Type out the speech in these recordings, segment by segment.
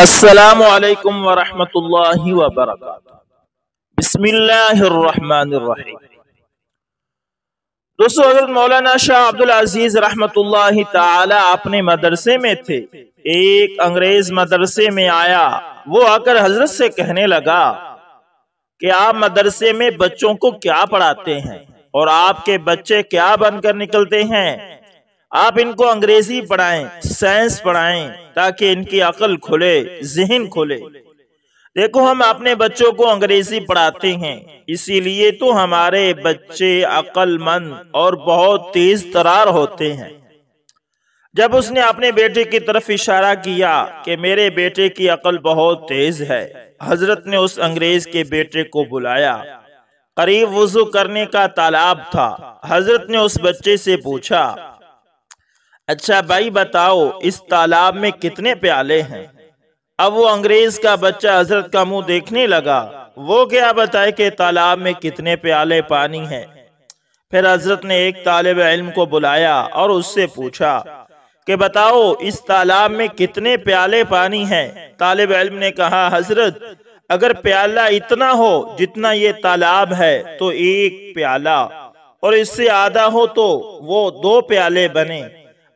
असलकम वरहमतुल्लाह वबरक बसमीम दोस्तों हजरत मौलाना शाह अब्दुल अजीज ताला अपने मदरसे में थे एक अंग्रेज मदरसे में आया वो आकर हजरत से कहने लगा कि आप मदरसे में बच्चों को क्या पढ़ाते हैं और आपके बच्चे क्या बनकर निकलते हैं आप इनको अंग्रेजी पढ़ाएं साइंस पढ़ाएं ताकि इनकी अकल खुले जहन खुले देखो हम अपने बच्चों को अंग्रेजी पढ़ाते हैं इसीलिए तो हमारे बच्चे अकलमंद और बहुत तेज तरार होते हैं जब उसने अपने बेटे की तरफ इशारा किया कि मेरे बेटे की अकल बहुत तेज है हजरत ने उस अंग्रेज के बेटे को बुलाया करीब वजू करने का तालाब था हजरत ने उस बच्चे से पूछा अच्छा भाई बताओ इस तालाब में कितने प्याले हैं अब वो अंग्रेज का बच्चा हजरत का मुंह देखने लगा वो क्या बताए कि तालाब में कितने प्याले पानी है फिर हजरत ने एक तालब इल्म को बुलाया और उससे पूछा कि बताओ इस तालाब में कितने प्याले पानी हैं तालब इल्म ने कहा हजरत अगर प्याला इतना हो जितना ये तालाब है तो एक प्याला और इससे आधा हो तो वो दो प्याले बने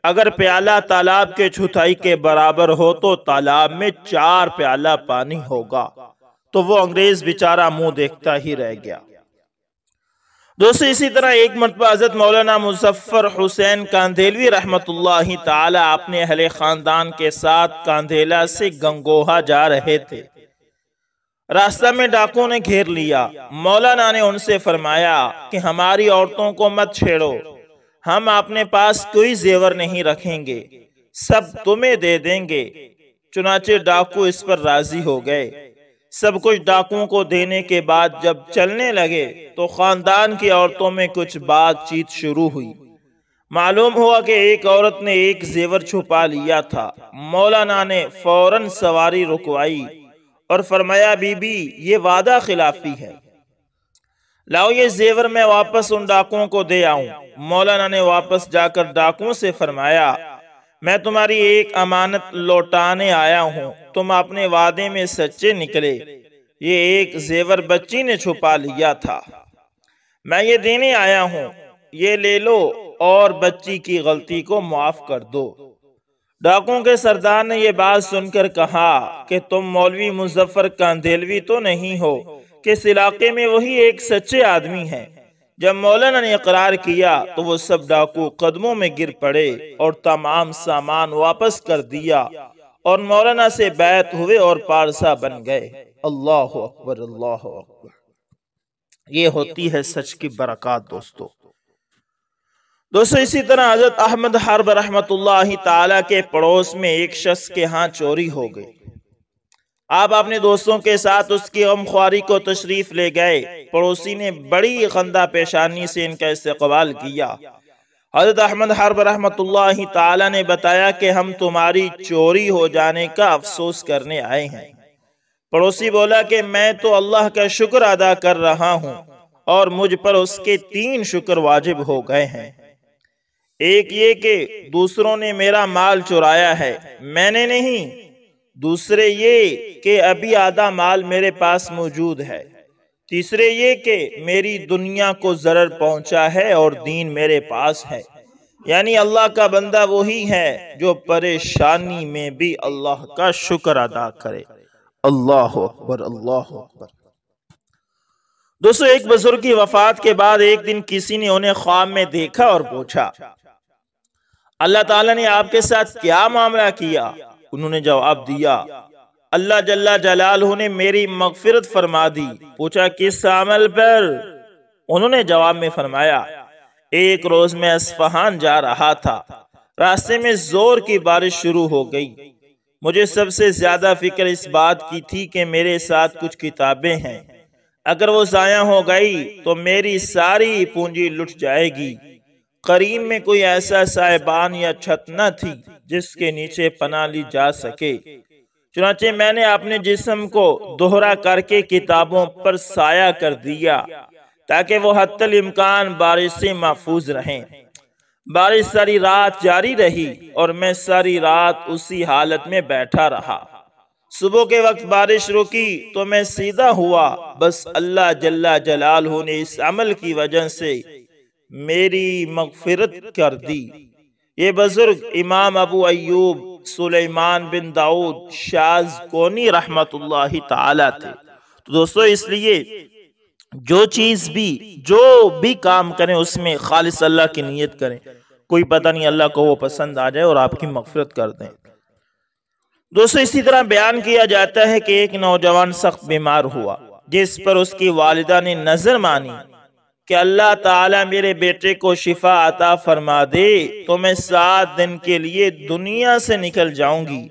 अगर प्याला तालाब के छुताई के बराबर हो तो तालाब में चार प्याला पानी होगा तो वो अंग्रेज बेचारा मुंह देखता ही रह गया दोस्तों इसी तरह एक मरतबा हजरत मौलाना मुजफ्फर हुसैन कांधेलवी रहमत ताला अपने अहले खानदान के साथ कांधेला से गंगोहा जा रहे थे रास्ता में डाकुओं ने घेर लिया मौलाना ने उनसे फरमाया कि हमारी औरतों को मत छेड़ो हम अपने पास कोई जेवर नहीं रखेंगे सब तुम्हें दे देंगे चुनाचे डाकू इस पर राजी हो गए सब कुछ डाकुओं को देने के बाद जब चलने लगे तो खानदान की औरतों में कुछ बातचीत शुरू हुई मालूम हुआ कि एक औरत ने एक जेवर छुपा लिया था मौलाना ने फौरन सवारी रुकवाई और फरमाया बीबी ये वादा खिलाफी है लाओ ये जेवर मैं वापस उन डाकुओं को दे आऊं मौलाना ने वापस जाकर डाकुओं से फरमाया मैं तुम्हारी एक अमानत लौटाने आया हूँ तुम अपने वादे में सच्चे निकले ये एक जेवर बच्ची ने छुपा लिया था मैं ये देने आया हूँ ये ले लो और बच्ची की गलती को माफ कर दो डाकुओं के सरदार ने यह बात सुनकर कहा कि तुम मौलवी मुजफ्फर कांधेलवी तो नहीं हो किस इलाके में वही एक सच्चे आदमी हैं जब मौलाना ने इकरार किया तो वो सब डाकू कदमों में गिर पड़े और तमाम सामान वापस कर दिया और मौलाना से बैत हुए और पारसा बन गए अल्लाह अकबर अल्लाह अकबर ये होती है सच की बरकत दोस्तों दोस्तों इसी तरह हजरत अहमद हरब रहमत ताला के पड़ोस में एक शख्स के यहाँ चोरी हो गई आप अपने दोस्तों के साथ उसकी गमख्वारी को तशरीफ ले गए पड़ोसी ने बड़ी खंदा पेशानी से इनका इस्तकबाल किया हजरत अहमद हरब रहमत ताला ने बताया कि हम तुम्हारी चोरी हो जाने का अफसोस करने आए हैं पड़ोसी बोला कि मैं तो अल्लाह का शुक्र अदा कर रहा हूँ और मुझ पर उसके तीन शुक्र वाजिब हो गए हैं एक ये कि दूसरों ने मेरा माल चुराया है मैंने नहीं दूसरे ये कि अभी आधा माल मेरे पास मौजूद है तीसरे ये कि मेरी दुनिया को ज़र पहुंचा है और दीन मेरे पास है यानी अल्लाह का बंदा वही है जो परेशानी में भी अल्लाह का शुक्र अदा करे अल्लाह अकबर अल्लाह अकबर दोस्तों एक बुजुर्ग की वफात के बाद एक दिन किसी ने उन्हें ख्वाब में देखा और पूछा अल्लाह ताला ने आपके साथ क्या मामला किया उन्होंने जवाब दिया अल्लाह जल्ला जलाल ने मेरी मगफिरत फरमा दी पूछा किस अमल पर उन्होंने जवाब में फरमाया एक रोज में अस्फहान जा रहा था रास्ते में जोर की बारिश शुरू हो गई मुझे सबसे ज्यादा फिक्र इस बात की थी कि मेरे साथ कुछ किताबें हैं अगर वो ज़ाया हो गई तो मेरी सारी पूंजी लुट जाएगी करीम में कोई ऐसा साहेबान या छत न थी जिसके नीचे पना ली जा सके चुनाचे मैंने अपने जिसम को दोहरा करके किताबों पर साया कर दिया ताकि वो हतल इम्कान बारिश से महफूज रहें बारिश सारी रात जारी रही और मैं सारी रात उसी हालत में बैठा रहा सुबह के वक्त बारिश रुकी तो मैं सीधा हुआ बस अल्लाह जल्ला जलाल होने इस अमल की वजह से मेरी मगफिरत कर दी ये बुजुर्ग इमाम अबू अयूब सुलेमान बिन दाऊद शाज कोनी ताला थे तो दोस्तों इसलिए जो चीज़ भी जो भी काम करें उसमें खालिस अल्लाह की नीयत करें कोई पता नहीं अल्लाह को वो पसंद आ जाए और आपकी मफफरत कर दें दोस्तों इसी तरह बयान किया जाता है कि एक नौजवान सख्त बीमार हुआ जिस पर उसकी वालदा ने नज़र मानी कि अल्लाह ताला मेरे बेटे को शिफा अता फरमा दे तो मैं सात दिन के लिए दुनिया से निकल जाऊंगी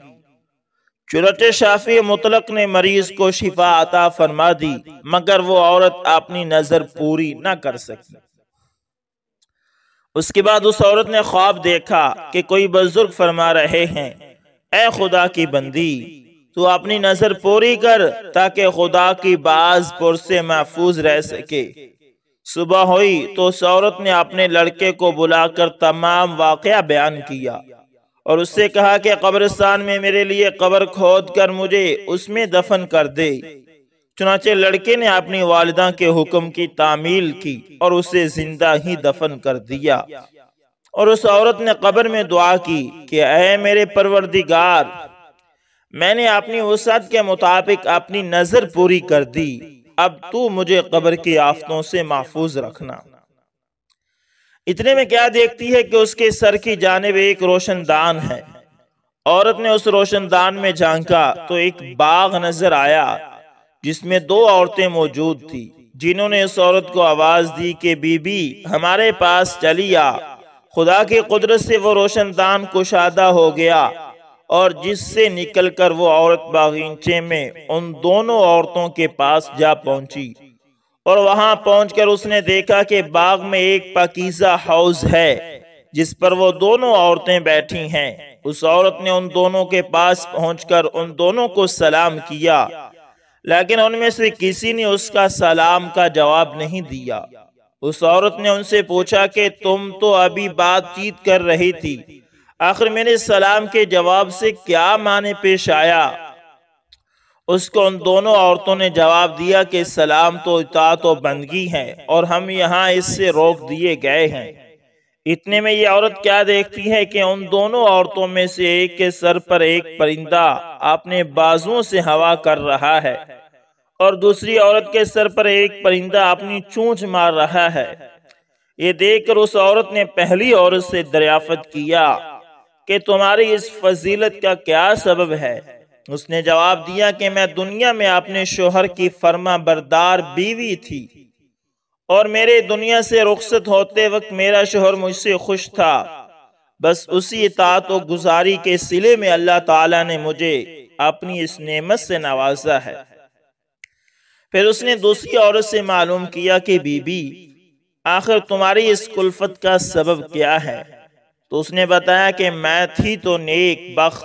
चुरट शाफी मुतलक ने मरीज को शिफा अता फरमा दी मगर वो औरत अपनी नजर पूरी ना कर सकी उसके बाद उस औरत ने ख्वाब देखा कि कोई बुजुर्ग फरमा रहे हैं ए खुदा की बंदी तो अपनी नजर पूरी कर ताकि खुदा की बाज पुर से महफूज रह सके सुबह हुई तो उस औरत ने अपने लड़के को बुलाकर तमाम वाक़ बयान किया और उससे कहा कि कब्रिस्तान में मेरे लिए कब्र खोद कर मुझे उसमें दफन कर दे चुनाचे लड़के ने अपनी वालदा के हुक्म की तामील की और उसे जिंदा ही दफन कर दिया और उस औरत ने कब्र में दुआ की कि अः मेरे परवरदिगार मैंने अपनी वसत के मुताबिक अपनी नज़र पूरी कर दी अब तू मुझे कब्र की आफतों से महफूज रखना इतने में क्या देखती है कि उसके सर की जानेब एक रोशनदान है औरत ने उस रोशनदान में झांका तो एक बाग नजर आया जिसमें दो औरतें मौजूद थी जिन्होंने उस औरत को आवाज दी कि बीबी हमारे पास चली आ खुदा की कुदरत से वो रोशनदान कुशादा हो गया और जिससे निकलकर वो औरत बागीचे में उन दोनों औरतों के पास जा पहुंची और वहां पहुंचकर उसने देखा कि बाग में एक पकीजा हाउस है जिस पर वो दोनों औरतें बैठी हैं उस औरत ने उन दोनों के पास पहुंचकर उन दोनों को सलाम किया लेकिन उनमें से किसी ने उसका सलाम का जवाब नहीं दिया उस औरत ने उनसे पूछा कि तुम तो अभी बातचीत कर रही थी आखिर मेरे सलाम के जवाब से क्या माने पेश आया उसको उन दोनों औरतों ने जवाब दिया कि सलाम तो इतात तो बंदगी है और हम यहाँ इससे रोक दिए गए हैं इतने में ये औरत क्या देखती है कि उन दोनों औरतों में से एक के सर पर एक परिंदा अपने बाजुओं से हवा कर रहा है और दूसरी औरत के सर पर एक परिंदा अपनी चूच मार रहा है ये देखकर उस औरत ने पहली औरत से दरियाफत किया कि तुम्हारी इस फजीलत का क्या सबब है उसने जवाब दिया कि मैं दुनिया में अपने शोहर की फर्मा बरदार बीवी थी और मेरे दुनिया से रुखसत होते वक्त मेरा शोहर मुझसे खुश था बस उसी तात व गुजारी के सिले में अल्लाह ताला ने मुझे अपनी इस नेमत से नवाजा है फिर उसने दूसरी औरत से मालूम किया कि बीबी आखिर तुम्हारी इस कुल्फत का सबब क्या है तो उसने बताया कि मैं थी तो नेक बख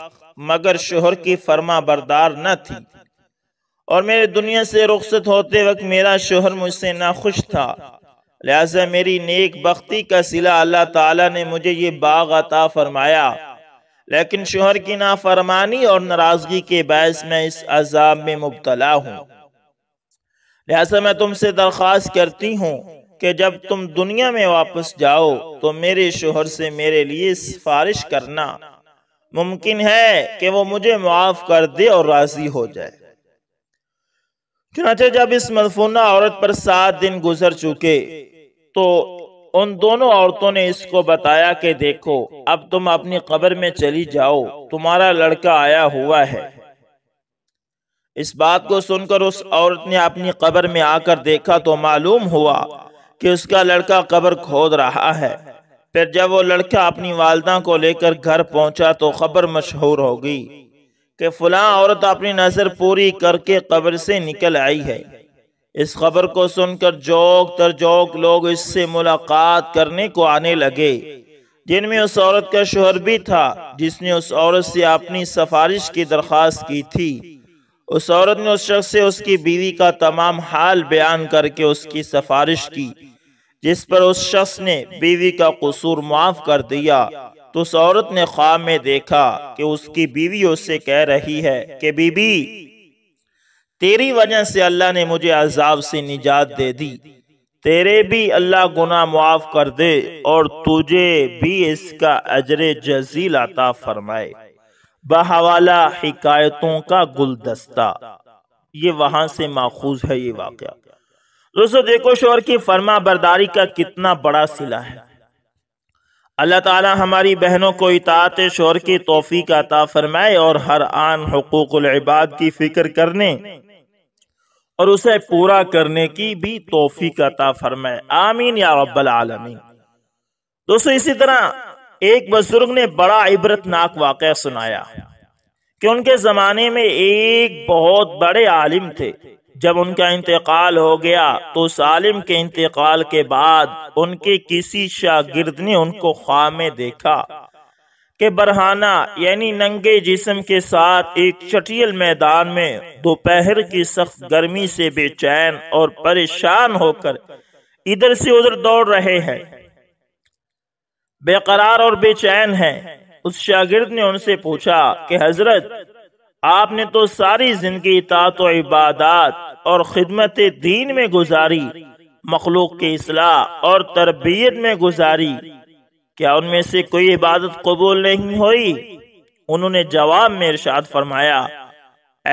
मगर शोहर की फर्मा बरदार न थी और मेरे दुनिया से रुखसत होते वक्त मेरा शोहर मुझसे नाखुश था लिहाजा मेरी नेक बख्ती का सिला अल्लाह ताला ने मुझे ये बाग अता फरमाया लेकिन शोहर की नाफरमानी और नाराज़गी के बायस मैं इस अजाब में मुबतला हूँ लिहाजा मैं तुमसे दरख्वास्त करती हूँ कि जब तुम दुनिया में वापस जाओ तो मेरे शोहर से मेरे लिए सिफारिश करना मुमकिन है कि वो मुझे माफ कर दे और राजी हो जाए चुनाचे जब इस मदफूना औरत पर सात दिन गुजर चुके तो उन दोनों औरतों ने इसको बताया कि देखो अब तुम अपनी कब्र में चली जाओ तुम्हारा लड़का आया हुआ है इस बात को सुनकर उस औरत ने अपनी कब्र में आकर देखा तो मालूम हुआ कि उसका लड़का कब्र खोद रहा है फिर जब वो लड़का अपनी वालदा को लेकर घर पहुंचा तो खबर मशहूर होगी कि फलां औरत अपनी नजर पूरी करके कब्र से निकल आई है इस खबर को सुनकर जोक तर जोक लोग इससे मुलाकात करने को आने लगे जिनमें उस औरत का शोहर भी था जिसने उस औरत से अपनी सिफारिश की दरख्वास्त की थी उस औरत ने उस शख्स से उसकी बीवी का तमाम हाल बयान करके उसकी सिफारिश की जिस पर उस शख्स ने बीवी का कसूर माफ कर दिया तो उस औरत ने ख्वाब में देखा कि उसकी बीवी उससे कह रही है कि बीबी तेरी वजह से अल्लाह ने मुझे अजाब से निजात दे दी तेरे भी अल्लाह गुना मुआफ कर दे और तुझे भी इसका अजर जजील आता फरमाए बहवाला हिकायतों का गुलदस्ता ये वहां से माखूज है ये वाक़ दोस्तों देखो शोर की फर्मा बरदारी का कितना बड़ा सिला है अल्लाह ताला हमारी बहनों को इतात शोर की तोहफी का अता फरमाए और हर आन इबाद की फ़िक्र करने और उसे पूरा करने की भी तोहफी का अता फरमाए आमीन या रब्बल आलमीन दोस्तों इसी तरह एक बुजुर्ग ने बड़ा इबरतनाक वाक़ सुनाया कि उनके ज़माने में एक बहुत बड़े आलिम थे जब उनका इंतकाल हो गया तो उस आलिम के इंतकाल के बाद उनके किसी शागिर्द ने उनको ख्वाब में देखा कि बरहाना यानी नंगे जिस्म के साथ एक चटियल मैदान में दोपहर की सख्त गर्मी से बेचैन और परेशान होकर इधर से उधर दौड़ रहे हैं बेकरार और बेचैन है उस शागिर्द ने उनसे पूछा कि हजरत आपने तो सारी जिंदगी इतात इबादत और खिदमत दीन में गुजारी मखलूक के असलाह और तरबियत में गुजारी क्या उनमें से कोई इबादत कबूल नहीं हुई उन्होंने जवाब में इर्शाद फरमाया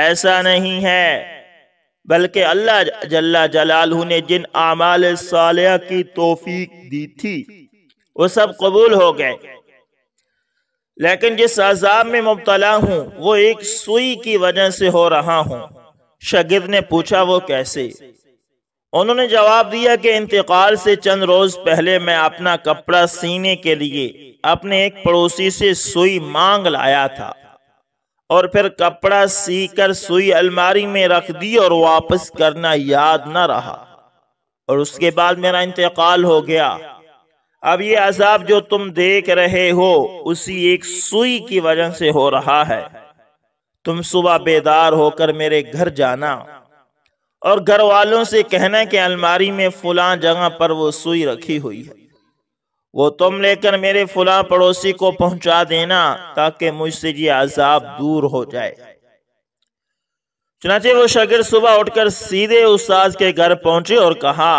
ऐसा नहीं है बल्कि अल्लाह जल्ला जलालू ने जिन आमाल सालिया की तोफीक दी थी वो सब कबूल हो गए लेकिन जिस अजाब में मुबतला हूँ वो एक सुई की वजह से हो रहा हूँ शगिर ने पूछा वो कैसे उन्होंने जवाब दिया कि इंतकाल से चंद रोज पहले मैं अपना कपड़ा सीने के लिए अपने एक पड़ोसी से सुई मांग लाया था और फिर कपड़ा सीकर सुई अलमारी में रख दी और वापस करना याद न रहा और उसके बाद मेरा इंतकाल हो गया अब ये अजाब जो तुम देख रहे हो उसी एक सुई की वजह से हो रहा है तुम सुबह बेदार होकर मेरे घर जाना और घर वालों से कहना कि अलमारी में फुला जगह पर वो सुई रखी हुई है वो तुम लेकर मेरे फुला पड़ोसी को पहुंचा देना ताकि मुझसे ये अजाब दूर हो जाए चुनाचे वो शगिर सुबह उठकर सीधे उस्ताद के घर पहुंचे और कहा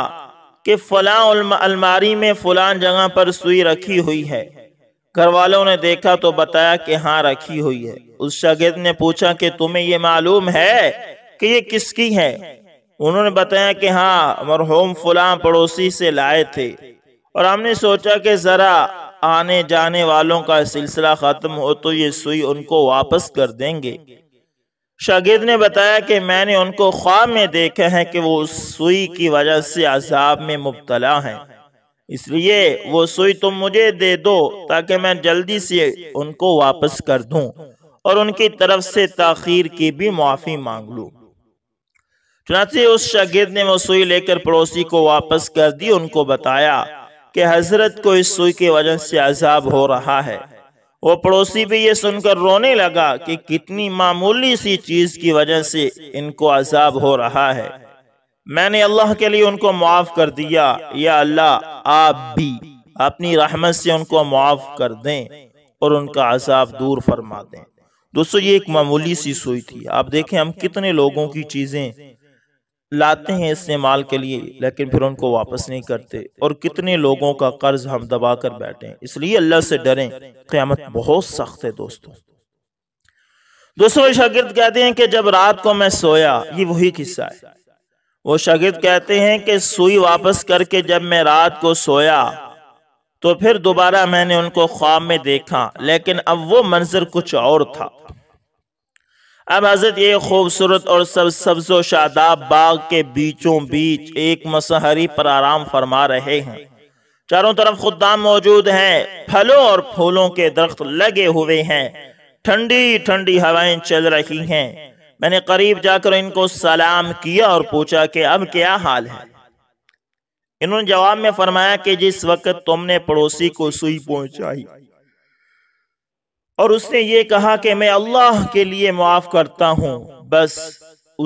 कि फलां अलमारी में फलां जगह पर सुई रखी हुई है घर वालों ने देखा तो बताया कि हाँ रखी हुई है उस शागिर्द ने पूछा कि तुम्हें ये मालूम है कि ये किसकी है उन्होंने बताया कि हाँ मरहूम फलां पड़ोसी से लाए थे और हमने सोचा कि ज़रा आने जाने वालों का सिलसिला ख़त्म हो तो ये सुई उनको वापस कर देंगे शागिद ने बताया कि मैंने उनको ख्वाब में देखा है कि वो उस सुई की वजह से अजाब में मुबतला हैं इसलिए वो सुई तुम मुझे दे दो ताकि मैं जल्दी से उनको वापस कर दूं और उनकी तरफ से तखीर की भी मुआफ़ी मांग लू चुनाचे उस शागिद ने वो सुई लेकर पड़ोसी को वापस कर दी उनको बताया कि हजरत को इस सुई की वजह से अजाब हो रहा है वो पड़ोसी भी ये सुनकर रोने लगा कि कितनी मामूली सी चीज की वजह से इनको अजाब हो रहा है मैंने अल्लाह के लिए उनको मुआफ कर दिया या अल्लाह आप भी अपनी रहमत से उनको मुआफ कर दें और उनका अजाब दूर फरमा दें दोस्तों ये एक मामूली सी सुई थी आप देखें हम कितने लोगों की चीज़ें लाते हैं इस्तेमाल के लिए लेकिन फिर उनको वापस नहीं करते और कितने लोगों का कर्ज हम दबा कर बैठे इसलिए अल्लाह से डरें क़्यामत बहुत सख्त है दोस्तों दूसरे शागिर्द कहते हैं कि जब रात को मैं सोया ये वही किस्सा है वो शागिर्द कहते हैं कि सुई वापस करके जब मैं रात को सोया तो फिर दोबारा मैंने उनको ख्वाब में देखा लेकिन अब वो मंजर कुछ और था अब हजरत ये खूबसूरत और सब सब्ज शादाब बाग के बीचों बीच एक मसहरी पर आराम फरमा रहे हैं चारों तरफ खुदाम मौजूद हैं फलों और फूलों के दरख्त लगे हुए हैं ठंडी ठंडी हवाएं चल रही हैं मैंने करीब जाकर इनको सलाम किया और पूछा कि अब क्या हाल है इन्होंने जवाब में फरमाया कि जिस वक्त तुमने पड़ोसी को सुई पहुंचाई और उसने ये कहा कि मैं अल्लाह के लिए माफ़ करता हूँ बस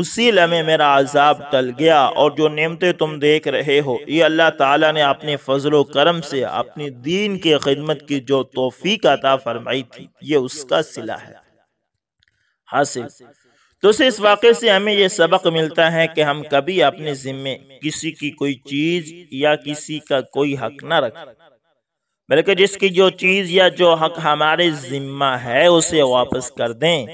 उसी लम्हे मेरा आज़ाब टल गया और जो नियमतें तुम देख रहे हो ये अल्लाह ताला ने अपने फजल करम से अपनी दीन की खिदमत की जो तोफ़ी अता फरमाई थी ये उसका सिला है हासिल तो इस वाक़े से हमें यह सबक मिलता है कि हम कभी अपने ज़िम्मे किसी की कोई चीज़ या किसी का कोई हक ना रखें बल्कि जिसकी जो चीज या जो हक हमारे जिम्मा है उसे वापस कर दें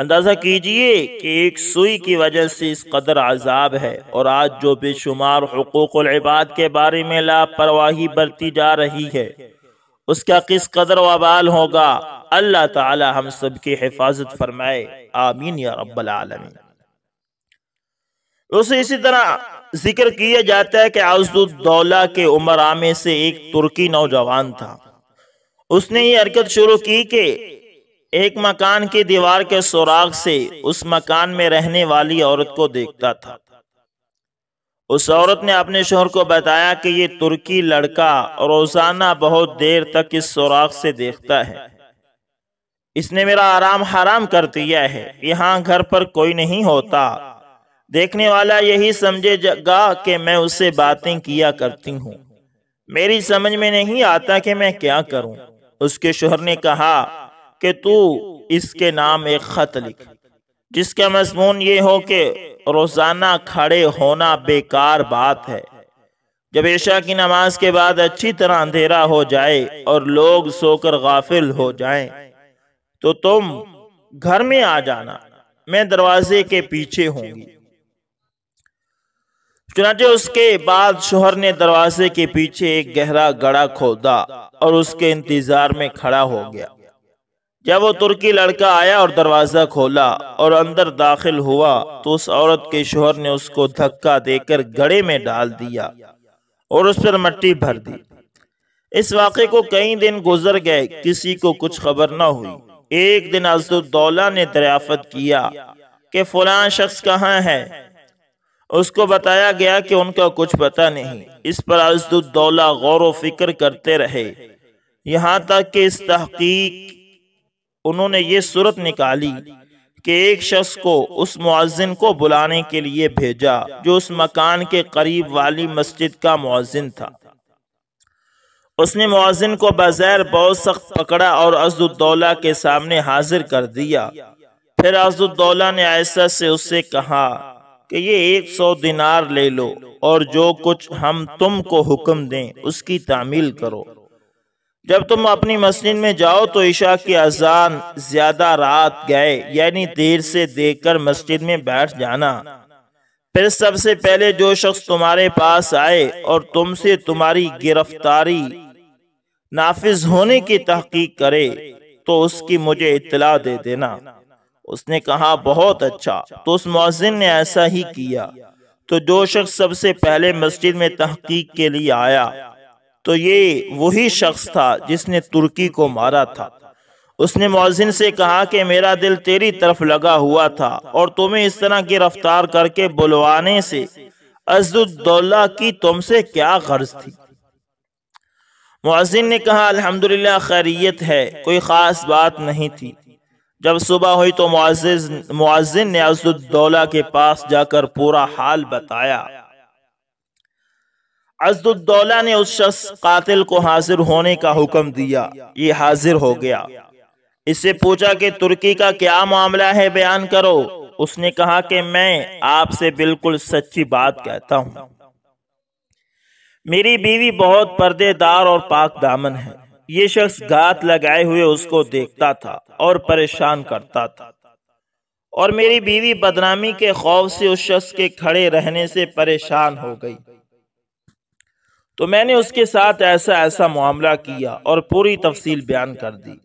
अंदाजा कीजिए कि एक सुई की वजह से इस कदर आजाब है और आज जो बेशुमार हकूक़बाद के बारे में लापरवाही बरती जा रही है उसका किस कदर वबाल होगा अल्लाह ताला हम सब की हिफाजत फरमाए आमीन या रब्बल आलमीन उसे इसी तरह जिक्र किया जाता है कि आजदुद्दौला के उमर आमे से एक तुर्की नौजवान था उसने ये हरकत शुरू की कि एक मकान की दीवार के सुराग से उस मकान में रहने वाली औरत को देखता था उस औरत ने अपने शोहर को बताया कि ये तुर्की लड़का रोजाना बहुत देर तक इस सुराख से देखता है इसने मेरा आराम हराम कर दिया है यहाँ घर पर कोई नहीं होता देखने वाला यही समझेगा कि मैं उससे बातें किया करती हूँ मेरी समझ में नहीं आता कि मैं क्या करूं उसके शोहर ने कहा कि तू इसके नाम एक खत लिख जिसका मजमून ये हो कि रोज़ाना खड़े होना बेकार बात है जब ऐशा की नमाज के बाद अच्छी तरह अंधेरा हो जाए और लोग सोकर गाफिल हो जाएं, तो तुम घर में आ जाना मैं दरवाजे के पीछे होंगी चुनाचे उसके बाद शोहर ने दरवाजे के पीछे एक गहरा गड़ा खोदा और उसके इंतजार में खड़ा हो गया जब वो तुर्की लड़का आया और दरवाज़ा खोला और अंदर दाखिल हुआ तो उस औरत के शोहर ने उसको धक्का देकर गड़े में डाल दिया और उस पर मट्टी भर दी इस वाक़े को कई दिन गुजर गए किसी को कुछ खबर न हुई एक दिन असदुद्दौला ने दरियाफत किया कि फलां शख्स कहाँ है उसको बताया गया कि उनका कुछ पता नहीं इस पर अजदुद्दौला गौर व फिक्र करते रहे यहाँ तक कि इस तहकीक उन्होंने ये सूरत निकाली कि एक शख्स को उस मुआजिन को बुलाने के लिए भेजा जो उस मकान के करीब वाली मस्जिद का मुआजिन था उसने मुआजिन को बज़ैर बहुत सख्त पकड़ा और अजदुद्दौला के सामने हाजिर कर दिया फिर अजदुद्दौला ने ऐसा से उससे कहा कि ये एक सौ दिनार ले लो और जो कुछ हम तुमको हुक्म दें उसकी तामील करो जब तुम अपनी मस्जिद में जाओ तो ईशा की अजान ज्यादा रात गए यानी देर से देकर मस्जिद में बैठ जाना फिर सबसे पहले जो शख्स तुम्हारे पास आए और तुमसे तुम्हारी गिरफ्तारी नाफिज होने की तहकीक करे तो उसकी मुझे इतला दे देना उसने कहा बहुत अच्छा तो उस मोजिन ने ऐसा ही किया तो जो शख्स सबसे पहले मस्जिद में तहकीक के लिए आया तो ये वही शख्स था जिसने तुर्की को मारा था उसने मुआजिन से कहा कि मेरा दिल तेरी तरफ लगा हुआ था और तुम्हें इस तरह गिरफ्तार करके बुलवाने से अजुदौल्ला की तुमसे क्या गर्ज थी मोजिन ने कहा अल्हम्दुलिल्लाह खैरियत है कोई ख़ास बात नहीं थी जब सुबह हुई तो मुआजिन ने अजुद्दौला के पास जाकर पूरा हाल बताया अजुद्दौला ने उस शख्स कातिल को हाजिर होने का हुक्म दिया ये हाजिर हो गया इससे पूछा कि तुर्की का क्या मामला है बयान करो उसने कहा कि मैं आपसे बिल्कुल सच्ची बात कहता हूं मेरी बीवी बहुत पर्देदार और पाक दामन है ये शख्स गात लगाए हुए उसको देखता था और परेशान करता था और मेरी बीवी बदनामी के खौफ से उस शख्स के खड़े रहने से परेशान हो गई तो मैंने उसके साथ ऐसा ऐसा मामला किया और पूरी तफसील बयान कर दी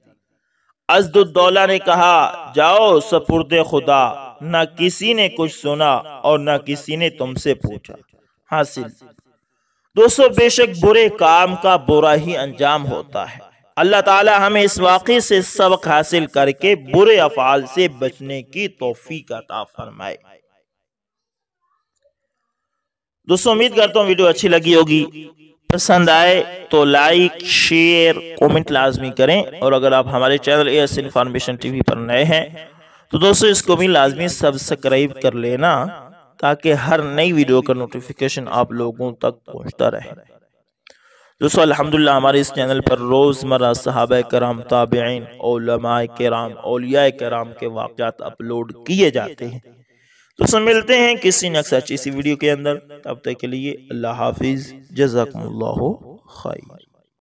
अजदुद्दौला ने कहा जाओ सपुरद खुदा न किसी ने कुछ सुना और न किसी ने तुमसे पूछा हासिल दोस्तों बेशक बुरे काम का बुरा ही अंजाम होता है अल्लाह ताला हमें इस वाक़े से सबक हासिल करके बुरे अफाल से बचने की तोहफी अता फरमाए दोस्तों उम्मीद करता हूँ वीडियो अच्छी लगी होगी पसंद आए तो लाइक शेयर कमेंट लाजमी करें और अगर आप हमारे चैनल एस इंफॉर्मेशन टीवी पर नए हैं तो दोस्तों इसको भी लाजमी सब्सक्राइब कर लेना ताकि हर नई वीडियो का नोटिफिकेशन आप लोगों तक पहुंचता रहे दोस्तों अल्हम्दुलिल्लाह हमारे इस चैनल पर रोज़मर्रा सहाब कराम ताबेन कराम ओलिया कराम के वाक़ात अपलोड किए जाते हैं दोस्तों मिलते हैं किसी नक्स अच्छी सी वीडियो के अंदर तब तक के लिए अल्लाह हाफिज़ जजाकल्ला खाई